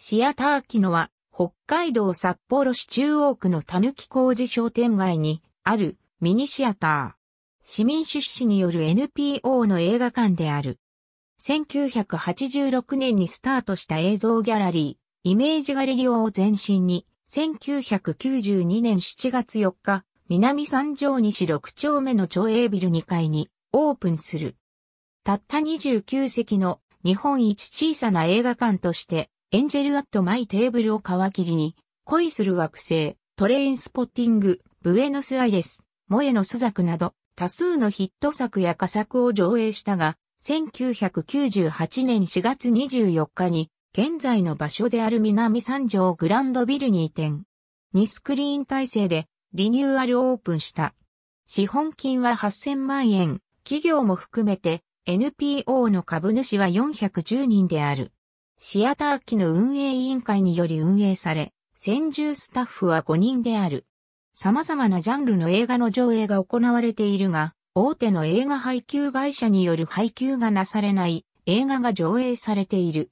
シアターキノは、北海道札幌市中央区のたぬき工事商店街にあるミニシアター。市民出資による NPO の映画館である。1986年にスタートした映像ギャラリー、イメージガレリオを前身に、1992年7月4日、南三条西6丁目の町営ビル2階にオープンする。たった29席の日本一小さな映画館としてエンジェルアットマイテーブルを皮切りに、恋する惑星、トレインスポッティング、ブエノスアイレス、モエのスザクなど、多数のヒット作や佳作を上映したが、1998年4月24日に、現在の場所である南三条グランドビルに移転。2スクリーン体制でリニューアルオープンした。資本金は8000万円、企業も含めて NPO の株主は410人である。シアター機の運営委員会により運営され、専従スタッフは5人である。様々なジャンルの映画の上映が行われているが、大手の映画配給会社による配給がなされない映画が上映されている。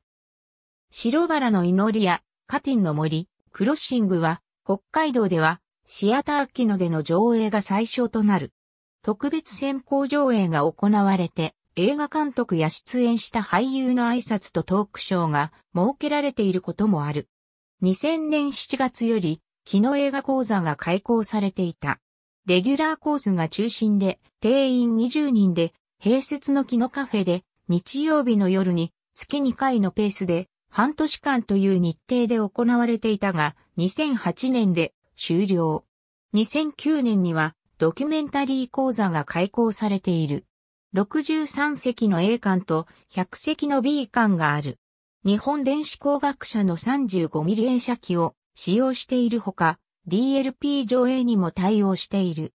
白バラの祈りやカティンの森、クロッシングは北海道ではシアター機のでの上映が最小となる。特別先行上映が行われて映画監督や出演した俳優の挨拶とトークショーが設けられていることもある。2000年7月より、木の映画講座が開講されていた。レギュラーコースが中心で、定員20人で、併設の木のカフェで、日曜日の夜に月2回のペースで半年間という日程で行われていたが、2008年で終了。2009年にはドキュメンタリー講座が開講されている。63隻の A 艦と100隻の B 艦がある。日本電子工学者の3 5 m リ。演写機を使用しているほか、DLP 上映にも対応している。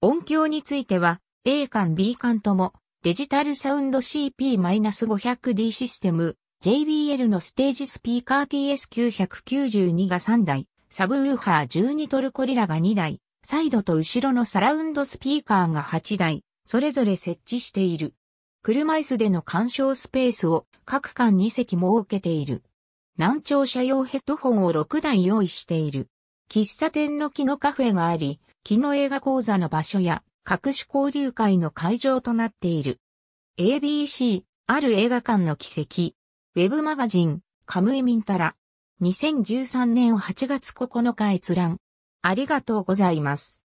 音響については、A 艦 B 艦とも、デジタルサウンド CP-500D システム、JBL のステージスピーカー TS992 が3台、サブウーハー12トルコリラが2台、サイドと後ろのサラウンドスピーカーが8台、それぞれ設置している。車椅子での鑑賞スペースを各館2席設けている。難聴者用ヘッドホンを6台用意している。喫茶店の木のカフェがあり、木の映画講座の場所や各種交流会の会場となっている。ABC、ある映画館の奇跡。ウェブマガジン、カムイミンタラ。2013年8月9日閲覧。ありがとうございます。